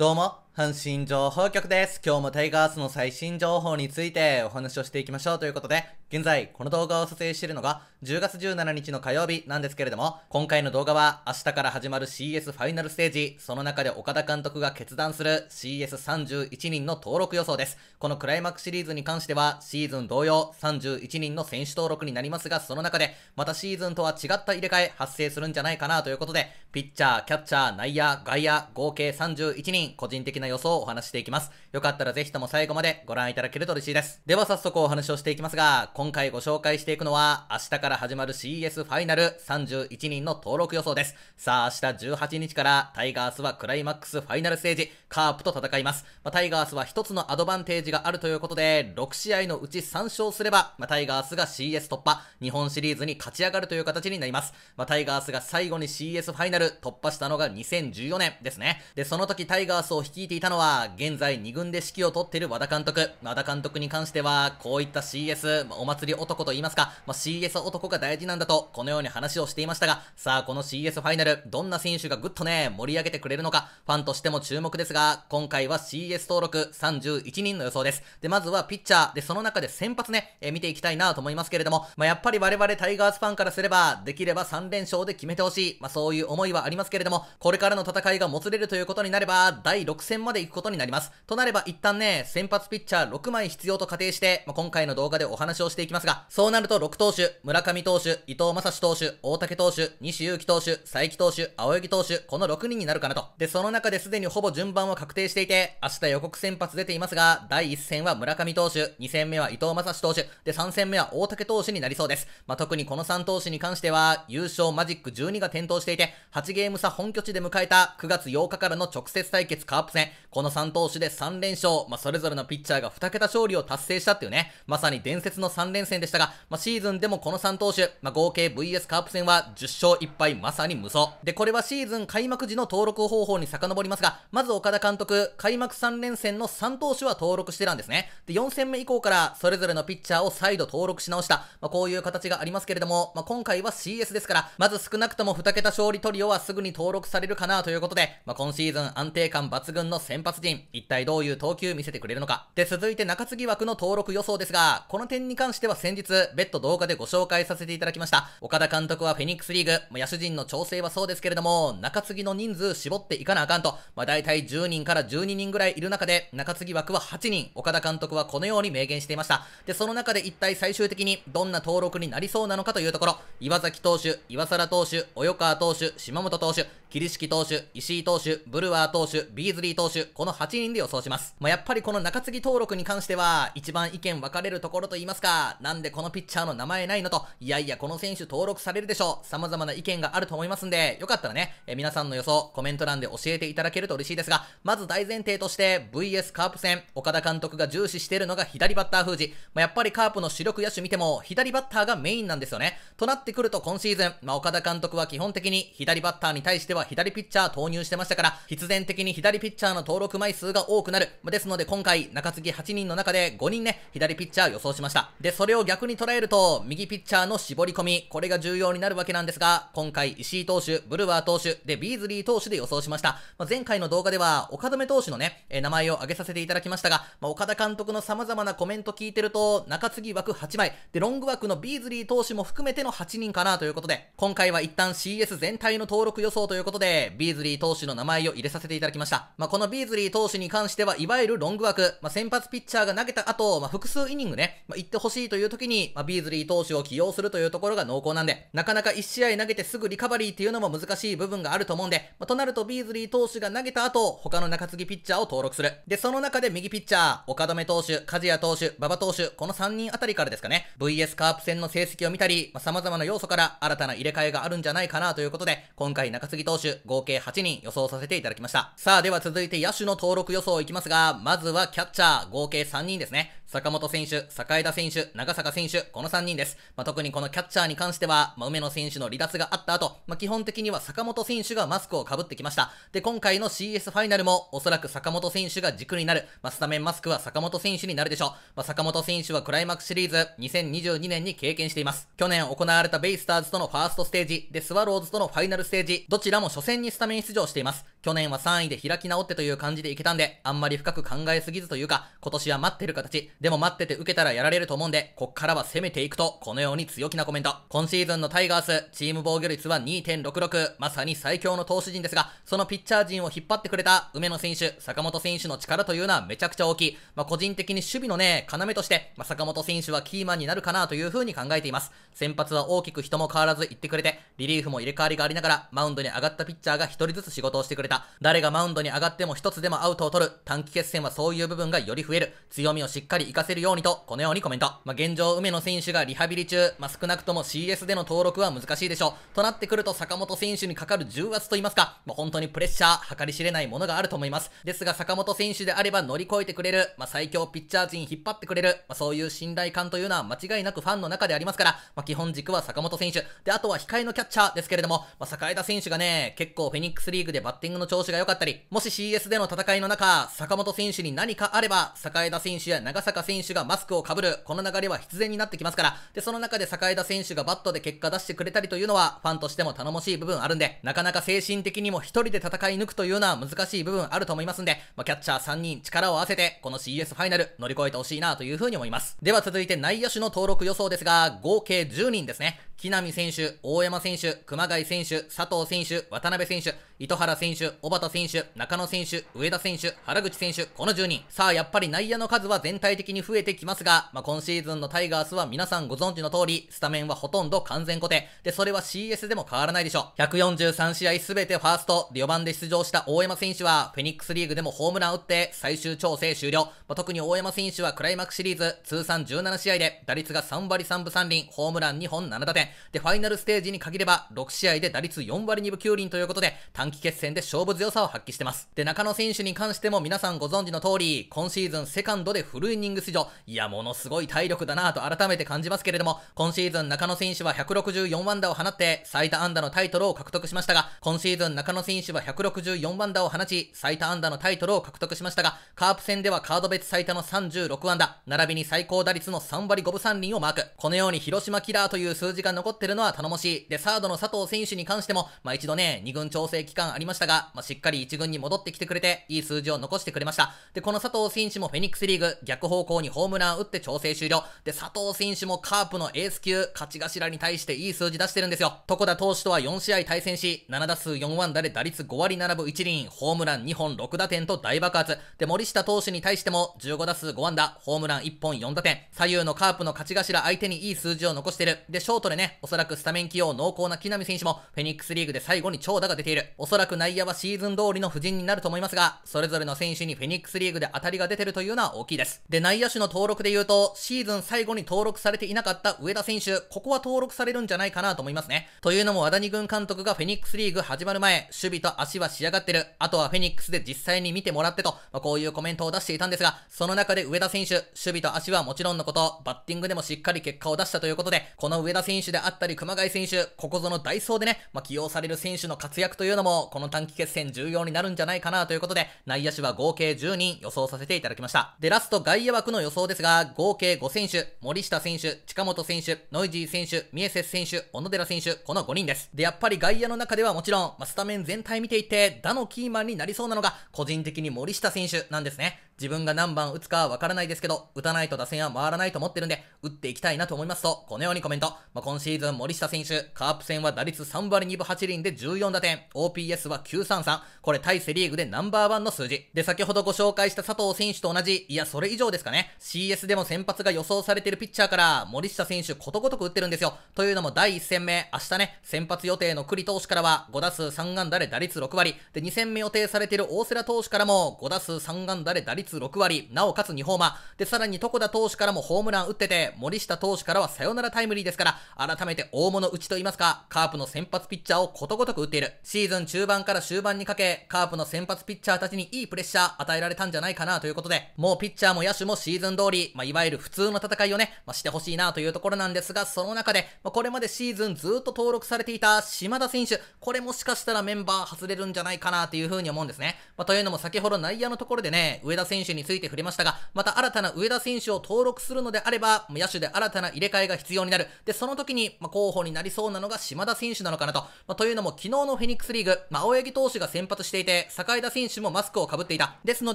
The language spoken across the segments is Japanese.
どうも。阪神情報局です。今日もタイガースの最新情報についてお話をしていきましょうということで、現在この動画を撮影しているのが10月17日の火曜日なんですけれども、今回の動画は明日から始まる CS ファイナルステージ、その中で岡田監督が決断する CS31 人の登録予想です。このクライマックスシリーズに関してはシーズン同様31人の選手登録になりますが、その中でまたシーズンとは違った入れ替え発生するんじゃないかなということで、ピッチャー、キャッチャー、内野、外野、合計31人、個人的な予想をお話していきます。よかったらぜひとも最後までご覧いただけると嬉しいです。では早速お話をしていきますが、今回ご紹介していくのは、明日から始まる CS ファイナル31人の登録予想です。さあ、明日18日からタイガースはクライマックスファイナルステージ、カープと戦います。まあ、タイガースは1つのアドバンテージがあるということで、6試合のうち3勝すれば、まあ、タイガースが CS 突破、日本シリーズに勝ち上がるという形になります。まあ、タイガースが最後に CS ファイナル突破したのが2014年ですね。で、その時タイガースを率いていたのは、現在2軍で指揮を執っている和田監督。和田監督に関しては、こういった CS、お祭り男と言いますか、まあ、CS 男が大事なんだと、このように話をしていましたが、さあ、この CS ファイナル、どんな選手がぐっとね、盛り上げてくれるのか、ファンとしても注目ですが、今回は CS 登録31人の予想です。で、まずはピッチャー、で、その中で先発ね、えー、見ていきたいなと思いますけれども、まあ、やっぱり我々タイガースファンからすれば、できれば3連勝で決めてほしい、まあ、そういう思いはありますけれども、これからの戦いがもつれるということになれば、第6戦戦まで行くことになります。となれば一旦ね、先発ピッチャー6枚必要と仮定して、まあ、今回の動画でお話をしていきますが、そうなると6投手、村上投手、伊藤正史投手、大竹投手、西祐希投手、佐伯投手、青柳投手、この6人になるかなと。で、その中ですでにほぼ順番は確定していて、明日予告先発出ていますが、第1戦は村上投手、2戦目は伊藤正史投手、で、3戦目は大竹投手になりそうです。まあ、特にこの3投手に関しては、優勝マジック12が点灯していて、8ゲーム差本拠地で迎えた9月8日からの直接対決カープ戦、この3投手で3連勝、まあ、それぞれのピッチャーが2桁勝利を達成したっていうね、まさに伝説の3連戦でしたが、まあ、シーズンでもこの3投手、まあ、合計 VS カープ戦は10勝1敗、まさに無双。で、これはシーズン開幕時の登録方法に遡りますが、まず岡田監督、開幕3連戦の3投手は登録してたんですね。で、4戦目以降からそれぞれのピッチャーを再度登録し直した、まあ、こういう形がありますけれども、まあ、今回は CS ですから、まず少なくとも2桁勝利トリオはすぐに登録されるかなということで、まあ、今シーズン安定感抜群の先発陣、一体どういう投球見せてくれるのか。で、続いて中継ぎ枠の登録予想ですが、この点に関しては先日、別途動画でご紹介させていただきました。岡田監督はフェニックスリーグ、野手陣の調整はそうですけれども、中継ぎの人数絞っていかなあかんと、まあ、大体10人から12人ぐらいいる中で、中継ぎ枠は8人、岡田監督はこのように明言していました。で、その中で一体最終的にどんな登録になりそうなのかというところ、岩崎投手、岩沢投手、及川投手、島本投手、桐敷投手、石井投手、ブルワー投手、ビーズリー投手、手、この8人で予想します。まあ、やっぱりこの中継ぎ登録に関しては、一番意見分かれるところと言いますか、なんでこのピッチャーの名前ないのと、いやいやこの選手登録されるでしょう。様々な意見があると思いますんで、よかったらね、え皆さんの予想、コメント欄で教えていただけると嬉しいですが、まず大前提として、VS カープ戦、岡田監督が重視しているのが左バッター封じ。まあ、やっぱりカープの主力野手見ても、左バッターがメインなんですよね。となってくると今シーズン、まあ、岡田監督は基本的に左バッターに対しては左ピッチャー投入してましたから、必然的に左ピッチャーのの登録枚数が多くなる。ですので今回、中継ぎ8人の中で5人ね、左ピッチャー予想しました。で、それを逆に捉えると、右ピッチャーの絞り込み、これが重要になるわけなんですが、今回、石井投手、ブルワー投手、で、ビーズリー投手で予想しました。まあ、前回の動画では、岡留投手のね、え名前を挙げさせていただきましたが、まあ、岡田監督の様々なコメント聞いてると、中継ぎ枠8枚、で、ロング枠のビーズリー投手も含めての8人かなということで、今回は一旦 CS 全体の登録予想ということで、ビーズリー投手の名前を入れさせていただきました。まあ、このビーズリー投手に関しては、いわゆるロング枠、まあ、先発ピッチャーが投げた後、まあ、複数イニングね、まあ、行ってほしいという時に、まあ、ビーズリー投手を起用するというところが濃厚なんで、なかなか1試合投げてすぐリカバリーっていうのも難しい部分があると思うんで、まあ、となるとビーズリー投手が投げた後、他の中継ぎピッチャーを登録する。で、その中で右ピッチャー、岡留投手、梶谷投手、馬場投手、この3人あたりからですかね、VS カープ戦の成績を見たり、まあ、様々な要素から新たな入れ替えがあるんじゃないかなということで、今回中継ぎ投手合計8人予想させていただきました。さあ、では続いてて野手の登録予想いきますが、まずはキャッチャー、合計3人ですね。坂本選手、坂枝選手、長坂選手、この3人です。まあ、特にこのキャッチャーに関しては、まあ、梅野選手の離脱があった後、まあ、基本的には坂本選手がマスクをかぶってきました。で、今回の CS ファイナルも、おそらく坂本選手が軸になる、まあ、スタメンマスクは坂本選手になるでしょう。まあ、坂本選手はクライマックスシリーズ2022年に経験しています。去年行われたベイスターズとのファーストステージ、で、スワローズとのファイナルステージ、どちらも初戦にスタメン出場しています。去年は3位で開き直ってという感じでいけたんで、あんまり深く考えすぎずというか、今年は待ってる形、でも待ってて受けたらやられると思うんで、こっからは攻めていくと、このように強気なコメント。今シーズンのタイガース、チーム防御率は2.66、まさに最強の投手陣ですが、そのピッチャー陣を引っ張ってくれた梅野選手、坂本選手の力というのはめちゃくちゃ大きい。まあ、個人的に守備のね、要として、まあ、坂本選手はキーマンになるかなという風に考えています。先発は大きく人も変わらず行ってくれて、リリーフも入れ替わりがありながら、マウンドに上がったピッチャーが一人ずつ仕事をしてくれた。誰がマウンドに上がってもも一つでもアウトを取る。短期決戦はそういう部分がより増える。強みをしっかり活かせるようにと、このようにコメント。まあ、現状、梅野選手がリハビリ中、まあ、少なくとも CS での登録は難しいでしょう。となってくると、坂本選手にかかる重圧と言いますか、まあ、本当にプレッシャー、計り知れないものがあると思います。ですが、坂本選手であれば乗り越えてくれる、まあ、最強ピッチャー陣引っ張ってくれる、まあ、そういう信頼感というのは間違いなくファンの中でありますから、まあ、基本軸は坂本選手。で、あとは控えのキャッチャーですけれども、まあ、坂枝選手がね、結構フェニックスリーグでバッティングの調子が良かったり、もし CS CS での戦いの中、坂本選手に何かあれば、坂枝選手や長坂選手がマスクをかぶる、この流れは必然になってきますから、で、その中で坂枝選手がバットで結果出してくれたりというのは、ファンとしても頼もしい部分あるんで、なかなか精神的にも一人で戦い抜くというのは難しい部分あると思いますんで、まあ、キャッチャー3人力を合わせて、この CS ファイナル乗り越えてほしいなというふうに思います。では続いて内野手の登録予想ですが、合計10人ですね。木浪選手、大山選手、熊谷選手、佐藤選手、渡辺選手、糸原選手、小畑選手、中野選手、上田選手、原口選手、この10人。さあ、やっぱり内野の数は全体的に増えてきますが、まあ、今シーズンのタイガースは皆さんご存知の通り、スタメンはほとんど完全固定。で、それは CS でも変わらないでしょう。143試合すべてファースト、4番で出場した大山選手は、フェニックスリーグでもホームラン打って最終調整終了。まあ、特に大山選手はクライマックスシリーズ通算17試合で打率が3割3分3厘、ホームラン2本7打点。で、ファイナルステージに限れば、6試合で打率4割2分9厘ということで、短期決戦で勝負強さを発揮してます。で、中野選手に関しても皆さんご存知の通り、今シーズンセカンドでフルイニング出場。いや、ものすごい体力だなと改めて感じますけれども、今シーズン中野選手は164安打を放って、最多安打のタイトルを獲得しましたが、今シーズン中野選手は164安打を放ち、最多安打のタイトルを獲得しましたが、カープ戦ではカード別最多の36安打、並びに最高打率の3割5分3厘をマーク。このように広島キラーという数字が残ってるのは頼もしい。で、サードの佐藤選手に関しても、まあ、一度ね、2軍調整期間ありましたが、まあ、しっかり1軍に戻ってきてくれて、いい数字を残してくれました。で、この佐藤選手もフェニックスリーグ、逆方向にホームラン打って調整終了。で、佐藤選手もカープのエース級、勝ち頭に対していい数字出してるんですよ。床田投手とは4試合対戦し、7打数4安打で打率5割並ぶ1輪、ホームラン2本6打点と大爆発。で、森下投手に対しても15打数5安打、ホームラン1本4打点、左右のカープの勝ち頭相手にいい数字を残してる。で、ショートでね、おそらくスタメン起用濃厚な木浪選手も、フェニックスリーグで最後に長打が出ている。おそらく内野はシーズン通りの布陣になると思いますが、それぞれの選手にフェニックスリーグで当たりが出てるというのは大きいです。で、内野手の登録で言うと、シーズン最後に登録されていなかった上田選手、ここは登録されるんじゃないかなと思いますね。というのも、和谷軍監督がフェニックスリーグ始まる前、守備と足は仕上がってる。あとはフェニックスで実際に見てもらってと、まあ、こういうコメントを出していたんですが、その中で上田選手、守備と足はもちろんのこと、バッティングでもしっかり結果を出したということで、この上田選手であったり、熊谷選手、ここぞのダイソーでね、まあ、起用される選手の活躍というのも、この短期決戦重要になるんじゃないかなということで、内野手は合計10人予想させていただきました。で、ラスト外野枠の予想ですが、合計5選手、森下選手、近本選手、ノイジー選手、ミエセス選手、小野寺選手、この5人です。で、やっぱり外野の中ではもちろん、まあ、スタメン全体見ていて、打のキーマンになりそうなのが、個人的に森下選手なんですね。自分が何番打つかはわからないですけど、打たないと打線は回らないと思ってるんで、打っていきたいなと思いますと、このようにコメント。まあ、今シーズン森下選手、カープ戦は打率3割2分8厘で14打点、OPS は933。これ対セリーグでナンバーワンの数字。で、先ほどご紹介した佐藤選手と同じ、いや、それ以上ですかね。CS でも先発が予想されてるピッチャーから、森下選手ことごとく打ってるんですよ。というのも第1戦目、明日ね、先発予定の栗投手からは5打数3安打で打率6割。で、2戦目予定されている大瀬良投手からも5打数3安打で打率率6割、なおかつ2ホーマー。で、さらに床田投手からもホームラン打ってて、森下投手からはサヨナラタイムリーですから、改めて大物打ちと言いますか、カープの先発ピッチャーをことごとく打っている。シーズン中盤から終盤にかけ、カープの先発ピッチャーたちにいいプレッシャー与えられたんじゃないかなということで、もうピッチャーも野手もシーズン通り、まあ、いわゆる普通の戦いをね、まあ、してほしいなというところなんですが、その中で、まあ、これまでシーズンずっと登録されていた島田選手、これもしかしたらメンバー外れるんじゃないかなというふうに思うんですね。まあ、というのも先ほど内野のところでね、上田選手選手について触れましたが、また新たな上田選手を登録するのであれば、野手で新たな入れ替えが必要になる。で、その時に、ま候補になりそうなのが島田選手なのかなと。まというのも、昨日のフェニックスリーグ、ま青柳投手が先発していて、坂井田選手もマスクをかぶっていた。ですの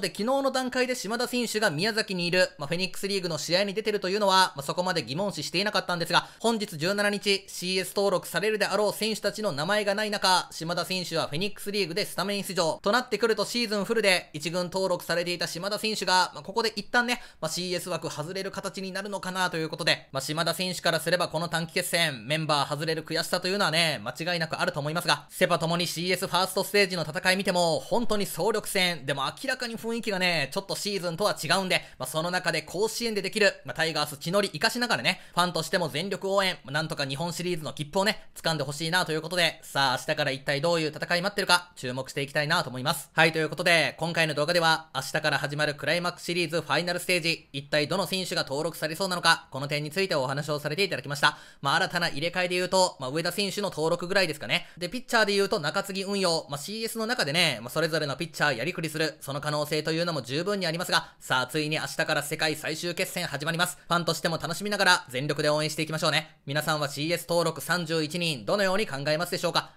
で、昨日の段階で島田選手が宮崎にいる、まフェニックスリーグの試合に出てるというのは、まそこまで疑問視していなかったんですが、本日17日、CS 登録されるであろう選手たちの名前がない中、島田選手はフェニックスリーグでスタメン出場。となってくるとシーズンフルで1軍登録されていた島田田選手が、まあ、ここで一旦ね、まあ、CS 枠外れる形になるのかなということで、まあ、島田選手からすればこの短期決戦、メンバー外れる悔しさというのはね、間違いなくあると思いますが、セパともに CS ファーストステージの戦い見ても、本当に総力戦、でも明らかに雰囲気がね、ちょっとシーズンとは違うんで、まあ、その中で甲子園でできる、まあ、タイガース血のり活かしながらね、ファンとしても全力応援、なんとか日本シリーズの切符をね、掴んでほしいなということで、さあ明日から一体どういう戦い待ってるか、注目していきたいなと思います。はい、ということで、今回の動画では、明日から始始まるクライマックスシリーズファイナルステージ、一体どの選手が登録されそうなのか、この点についてお話をされていただきました。まあ、新たな入れ替えで言うと、まあ、上田選手の登録ぐらいですかね。で、ピッチャーで言うと中継ぎ運用、まあ、CS の中でね、まあ、それぞれのピッチャーやりくりする、その可能性というのも十分にありますが、さあ、ついに明日から世界最終決戦始まります。ファンとしても楽しみながら、全力で応援していきましょうね。皆さんは CS 登録31人、どのように考えますでしょうか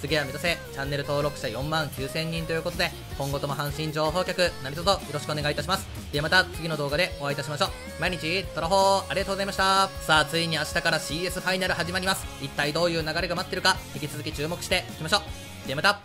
次は目指せチャンネル登録者4万9000人ということで今後とも阪神情報局何卒よろしくお願いいたしますではまた次の動画でお会いいたしましょう毎日トラホーありがとうございましたさあついに明日から CS ファイナル始まります一体どういう流れが待ってるか引き続き注目していきましょうではまた